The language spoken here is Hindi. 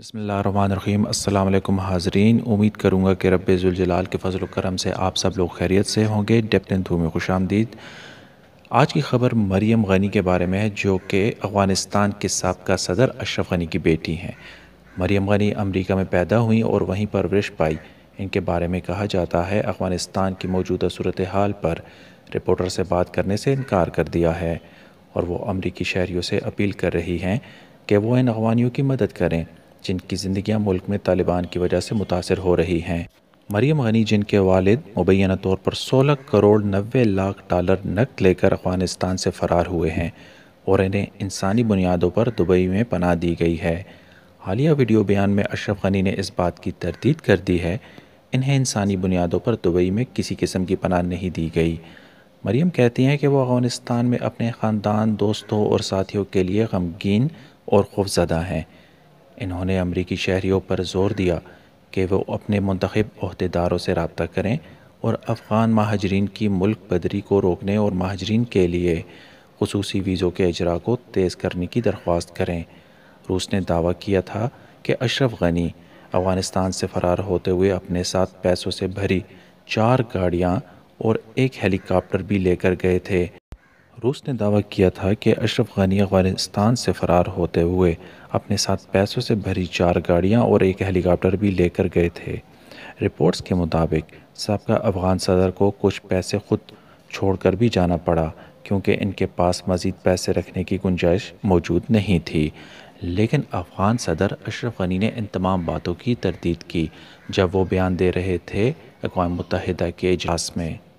बसमीम अल्लाम हाजरीन उम्मीद करूँगा कि रब के फ़जल करम से आप सब लोग खैरियत से होंगे डेप्टन धू खुश आमदीद आज की ख़बर मरीम गनी के बारे में है जो कि अफ़गानिस्तान के सबका सदर अशरफ गनी की बेटी हैं मरीम गनी अमरीका में पैदा हुई और वहीं परवरिश पाई इनके बारे में कहा जाता है अफ़गानिस्तान की मौजूदा सूरत हाल पर रिपोर्टर से बात करने से इनकार कर दिया है और वो अमरीकी शहरीों से अपील कर रही हैं कि वो इन अफवानियों की मदद करें जिनकी ज़िंदियाँ मुल्क में तालिबान की वजह से मुतासर हो रही हैं मरीम गनी जिनके वालिद मुबैना तौर पर 16 करोड़ नबे लाख डॉलर नकद लेकर अफगानिस्तान से फ़रार हुए हैं और इन्हें इंसानी बुनियादों पर दुबई में पना दी गई है हालिया वीडियो बयान में अशरफ गनी ने इस बात की तरदीद कर दी है इन्हें इंसानी बुनियादों पर दुबई में किसी किस्म की पनाह नहीं दी गई मरियम कहती हैं कि वो अफगानिस्तान में अपने ख़ानदान दोस्तों और साथियों के लिए गमगीन और खौफजदा हैं इन्होंने अमरीकी शहरीों पर जोर दिया कि वो अपने मंतखब अहदेदारों से रबता करें और अफ़गान महाजरीन की मुल्क बदरी को रोकने और महाजरीन के लिए खसूस वीज़ों के अजरा को तेज़ करने की दरख्वास्त करें रूस ने दावा किया था कि अशरफ गनी अफ़गानिस्तान से फ़रार होते हुए अपने साथ पैसों से भरी चार गाड़ियाँ और एक हेलीकॉप्टर भी लेकर गए थे रूस ने दावा किया था कि अशरफ गनी अफगानिस्तान से फरार होते हुए अपने साथ पैसों से भरी चार गाड़ियां और एक हेलीकॉप्टर भी लेकर गए थे रिपोर्ट्स के मुताबिक सबका अफगान सदर को कुछ पैसे खुद छोड़कर भी जाना पड़ा क्योंकि इनके पास मज़ीद पैसे रखने की गुंजाइश मौजूद नहीं थी लेकिन अफगान सदर अशरफ गनी ने इन तमाम बातों की तरदीद की जब वो बयान दे रहे थे अकवा मुतहदा के इजाज़ में